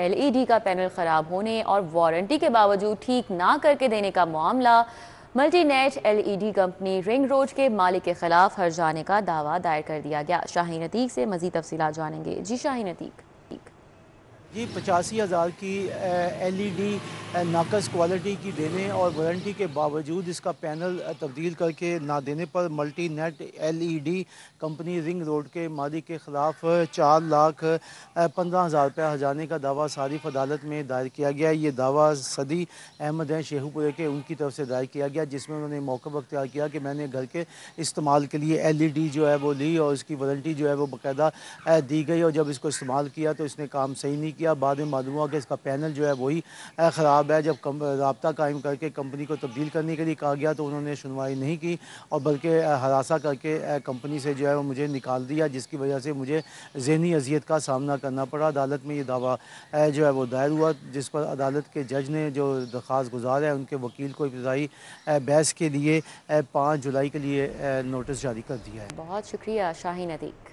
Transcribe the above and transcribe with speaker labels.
Speaker 1: L का panel ख़राब होने और वारंटी के बावजूद ठीक ना करके देने का मामला Multinet LED company ring road के मालिक के खिलाफ हर जाने का दावा दायर कर दिया गया शाही नतीक से मजीद तफसी जानेंगे जी शाही नतीक
Speaker 2: जी पचासी हज़ार की एल ई डी नाकस क्वालिटी की देने और वारंटी के बावजूद इसका पैनल तब्दील करके ना देने पर Multinet L E D company ring road के मालिक के ख़िलाफ़ चार लाख पंद्रह हज़ार रुपये हजाने का दावा सारिफ अदालत में दायर किया गया ये दावा सदी अहमद हैं शेहूपुर के उनकी तरफ से दायर किया गया जिसमें उन्होंने मौक़ अख्तियार किया कि मैंने घर के इस्तेमाल के लिए एल ई डी जो है वो ली और इसकी वारंटी जो है वो बाकायदा दी गई और जब इसको इस्तेमाल किया तो इसने काम सही नहीं किया किया बाद में मालूम हुआ कि इसका पैनल जो है वही ख़राब है जब कम रबता कायम करके कंपनी को तब्दील करने के लिए कहा गया तो उन्होंने सुनवाई नहीं की और बल्कि हरासा करके कंपनी से जो है वो मुझे निकाल दिया जिसकी वजह से मुझे जहनी अजियत का सामना करना पड़ा अदालत में ये दावा जो है वो दायर हुआ जिस पर अदालत के जज ने जो दरख्वास्त गुजार है उनके वकील को इब्तदाई बहस के लिए पाँच जुलाई के लिए नोटिस जारी कर दिया है
Speaker 3: बहुत शुक्रिया शाहीन अदीक